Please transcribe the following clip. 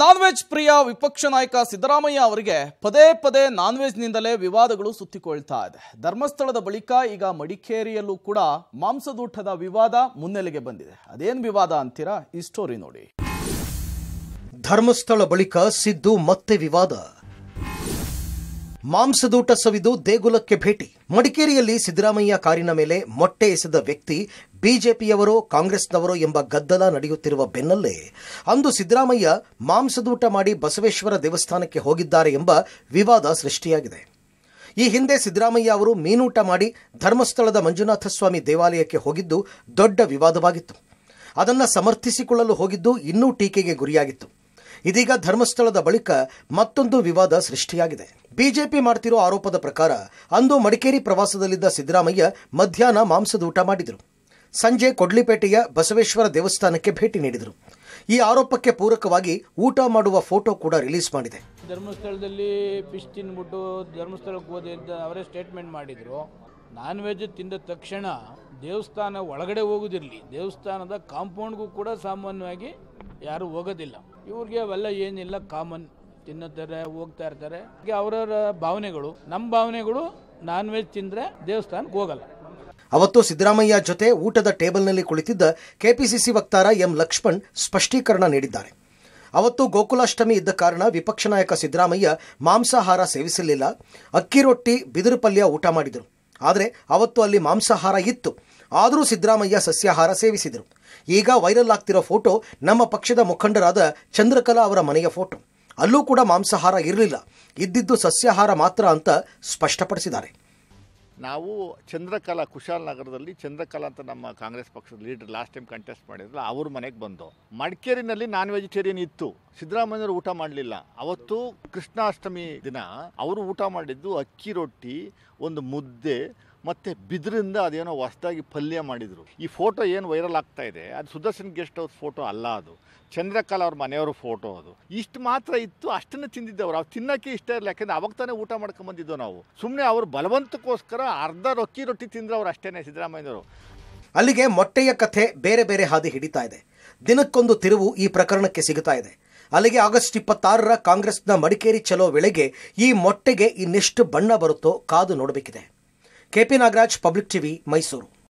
non veg ಪ್ರಿಯ ವಿಪಕ್ಷ ನಾಯಕ ಸಿದ್ದರಾಮಯ್ಯ ಅವರಿಗೆ ಪದೇ ಪದೇ ನಾನ್ ವೆಜ್ನಿಂದಲೇ ವಿವಾದಗಳು ಸುತ್ತಿಕೊಳ್ತಾ ಇದೆ ಧರ್ಮಸ್ಥಳದ ಬಳಿಕ ಈಗ ಮಡಿಕೇರಿಯಲ್ಲೂ ಕೂಡ ಮಾಂಸದೂಟದ ವಿವಾದ ಮುನ್ನೆಲೆಗೆ ಬಂದಿದೆ ಅದೇನ್ ವಿವಾದ ಅಂತೀರಾ ಈ ಸ್ಟೋರಿ ನೋಡಿ ಧರ್ಮಸ್ಥಳ ಬಳಿಕ ಸಿದ್ದು ಮತ್ತೆ ವಿವಾದ ಮಾಂಸದೂಟ ಸವಿದು ದೇಗುಲಕ್ಕೆ ಭೇಟಿ ಮಡಿಕೇರಿಯಲ್ಲಿ ಸಿದ್ದರಾಮಯ್ಯ ಕಾರಿನ ಮೇಲೆ ಮೊಟ್ಟೆ ಎಸೆದ ವ್ಯಕ್ತಿ ಬಿಜೆಪಿಯವರೋ ಕಾಂಗ್ರೆಸ್ನವರೋ ಎಂಬ ಗದ್ದಲ ನಡೆಯುತ್ತಿರುವ ಬೆನ್ನಲ್ಲೇ ಅಂದು ಸಿದ್ದರಾಮಯ್ಯ ಮಾಂಸದೂಟ ಮಾಡಿ ಬಸವೇಶ್ವರ ದೇವಸ್ಥಾನಕ್ಕೆ ಹೋಗಿದ್ದಾರೆ ಎಂಬ ವಿವಾದ ಸೃಷ್ಟಿಯಾಗಿದೆ ಈ ಹಿಂದೆ ಸಿದ್ದರಾಮಯ್ಯ ಅವರು ಮೀನೂಟ ಮಾಡಿ ಧರ್ಮಸ್ಥಳದ ಮಂಜುನಾಥಸ್ವಾಮಿ ದೇವಾಲಯಕ್ಕೆ ಹೋಗಿದ್ದು ದೊಡ್ಡ ವಿವಾದವಾಗಿತ್ತು ಅದನ್ನು ಸಮರ್ಥಿಸಿಕೊಳ್ಳಲು ಹೋಗಿದ್ದು ಇನ್ನೂ ಟೀಕೆಗೆ ಗುರಿಯಾಗಿತ್ತು ಇದೀಗ ಧರ್ಮಸ್ಥಳದ ಬಳಿಕ ಮತ್ತೊಂದು ವಿವಾದ ಸೃಷ್ಟಿಯಾಗಿದೆ ಬಿಜೆಪಿ ಮಾಡ್ತಿರೋ ಆರೋಪದ ಪ್ರಕಾರ ಅಂದು ಮಡಿಕೇರಿ ಪ್ರವಾಸದಲ್ಲಿದ್ದ ಸಿದ್ದರಾಮಯ್ಯ ಮಧ್ಯಾಹ್ನ ಮಾಂಸದ ಊಟ ಮಾಡಿದರು ಸಂಜೆ ಕೊಡ್ಲಿಪೇಟೆಯ ಬಸವೇಶ್ವರ ದೇವಸ್ಥಾನಕ್ಕೆ ಭೇಟಿ ನೀಡಿದರು ಈ ಆರೋಪಕ್ಕೆ ಪೂರಕವಾಗಿ ಊಟ ಮಾಡುವ ಫೋಟೋ ಕೂಡ ರಿಲೀಸ್ ಮಾಡಿದೆ ಧರ್ಮಸ್ಥಳದಲ್ಲಿ ಫಿಶ್ ತಿನ್ಬಿಟ್ಟು ಧರ್ಮಸ್ಥಳಕ್ಕೆ ಹೋದೆ ಅಂತ ಅವರೇ ಸ್ಟೇಟ್ಮೆಂಟ್ ಮಾಡಿದರು ನಾನ್ ವೆಜ್ ತಿಂದ ತಕ್ಷಣ ದೇವಸ್ಥಾನ ಒಳಗಡೆ ಹೋಗೋದಿರಲಿ ದೇವಸ್ಥಾನದ ಕಾಂಪೌಂಡ್ಗೂ ಕೂಡ ಸಾಮಾನ್ಯವಾಗಿ ಯಾರು ಹೋಗೋದಿಲ್ಲ ಇವ್ರಿಗೆ ಅವೆಲ್ಲ ಏನಿಲ್ಲ ಕಾಮನ್ ತಿನ್ನುತ್ತಾರೆ ಹೋಗ್ತಾ ಇರ್ತಾರೆ ಅವರವರ ಭಾವನೆಗಳು ನಮ್ಮ ಭಾವನೆಗಳು ನಾನ್ ವೆಜ್ ತಿಂದರೆ ದೇವಸ್ಥಾನಕ್ಕೆ ಹೋಗಲ್ಲ ಅವತ್ತು ಸಿದ್ದರಾಮಯ್ಯ ಜೊತೆ ಊಟದ ಟೇಬಲ್ನಲ್ಲಿ ಕುಳಿತಿದ್ದ ಕೆಪಿಸಿಸಿ ವಕ್ತಾರ ಎಂ ಲಕ್ಷ್ಮಣ್ ಸ್ಪಷ್ಟೀಕರಣ ನೀಡಿದ್ದಾರೆ ಅವತ್ತು ಗೋಕುಲಾಷ್ಟಮಿ ಇದ್ದ ಕಾರಣ ವಿಪಕ್ಷ ನಾಯಕ ಸಿದ್ದರಾಮಯ್ಯ ಮಾಂಸಾಹಾರ ಸೇವಿಸಲಿಲ್ಲ ಅಕ್ಕಿ ರೊಟ್ಟಿ ಬಿದಿರು ಪಲ್ಯ ಊಟ ಮಾಡಿದರು ಆದರೆ ಅವತ್ತು ಅಲ್ಲಿ ಮಾಂಸಾಹಾರ ಇತ್ತು ಆದರೂ ಸಿದ್ದರಾಮಯ್ಯ ಸಸ್ಯಾಹಾರ ಸೇವಿಸಿದರು ಈಗ ವೈರಲ್ ಆಗ್ತಿರೋ ಫೋಟೋ ನಮ್ಮ ಪಕ್ಷದ ಮುಖಂಡರಾದ ಚಂದ್ರಕಲಾ ಅವರ ಮನೆಯ ಫೋಟೋ ಅಲ್ಲೂ ಕೂಡ ಮಾಂಸಾಹಾರ ಇರಲಿಲ್ಲ ಇದ್ದಿದ್ದು ಸಸ್ಯಾಹಾರ ಮಾತ್ರ ಅಂತ ಸ್ಪಷ್ಟಪಡಿಸಿದ್ದಾರೆ ನಾವು ಚಂದ್ರಕಲಾ ಕುಶಾಲನಗರದಲ್ಲಿ ಚಂದ್ರಕಲಾ ಅಂತ ನಮ್ಮ ಕಾಂಗ್ರೆಸ್ ಪಕ್ಷದ ಲೀಡರ್ ಲಾಸ್ಟ್ ಟೈಮ್ ಕಂಟೆಸ್ಟ್ ಮಾಡಿದ್ರು ಅವ್ರ ಮನೆಗೆ ಬಂದು ಮಡಿಕೇರಿನಲ್ಲಿ ನಾನ್ ವೆಜಿಟೇರಿಯನ್ ಇತ್ತು ಸಿದ್ದರಾಮಯ್ಯವರು ಊಟ ಮಾಡಲಿಲ್ಲ ಅವತ್ತು ಕೃಷ್ಣಾಷ್ಟಮಿ ದಿನ ಅವರು ಊಟ ಮಾಡಿದ್ದು ಅಕ್ಕಿ ರೊಟ್ಟಿ ಒಂದು ಮುದ್ದೆ ಮತ್ತು ಬಿದ್ರಿಂದ ಅದೇನೋ ಹೊಸದಾಗಿ ಪಲ್ಯ ಮಾಡಿದರು ಈ ಫೋಟೋ ಏನು ವೈರಲ್ ಆಗ್ತಾ ಇದೆ ಅದು ಸುದರ್ಶನ್ ಗೆಸ್ಟ್ ಹೌಸ್ ಫೋಟೋ ಅಲ್ಲ ಅದು ಚಂದ್ರಕಾಲ ಅವ್ರ ಮನೆಯವ್ರ ಫೋಟೋ ಅದು ಇಷ್ಟು ಮಾತ್ರ ಇತ್ತು ಅಷ್ಟನ್ನು ತಿಂದಿದ್ದವ್ರು ಅವ್ರು ತಿನ್ನೋಕ್ಕೆ ಇಷ್ಟ ಇರಲಿಲ್ಲ ಯಾಕೆಂದರೆ ಅವಾಗ ತಾನೇ ಊಟ ಮಾಡ್ಕೊಂಬಂದಿದ್ದೋ ನಾವು ಸುಮ್ಮನೆ ಅವರು ಬಲವಂತಕ್ಕೋಸ್ಕರ ಅರ್ಧ ರೊಕ್ಕಿ ರೊಟ್ಟಿ ಅವ್ರು ಅಷ್ಟೇ ಸಿದ್ದರಾಮಯ್ಯವರು ಅಲ್ಲಿಗೆ ಮೊಟ್ಟೆಯ ಕಥೆ ಬೇರೆ ಬೇರೆ ಹಾದಿ ಹಿಡಿತಾ ಇದೆ ದಿನಕ್ಕೊಂದು ತಿರುವು ಈ ಪ್ರಕರಣಕ್ಕೆ ಸಿಗುತ್ತಾ ಇದೆ ಅಲ್ಲಿಗೆ ಆಗಸ್ಟ್ ಇಪ್ಪತ್ತಾರರ ಕಾಂಗ್ರೆಸ್ನ ಮಡಿಕೇರಿ ಚಲೋ ವೇಳೆಗೆ ಈ ಮೊಟ್ಟೆಗೆ ಇನ್ನೆಷ್ಟು ಬಣ್ಣ ಬರುತ್ತೋ ಕಾದು ನೋಡಬೇಕಿದೆ KP Nagaraj public TV Mysuru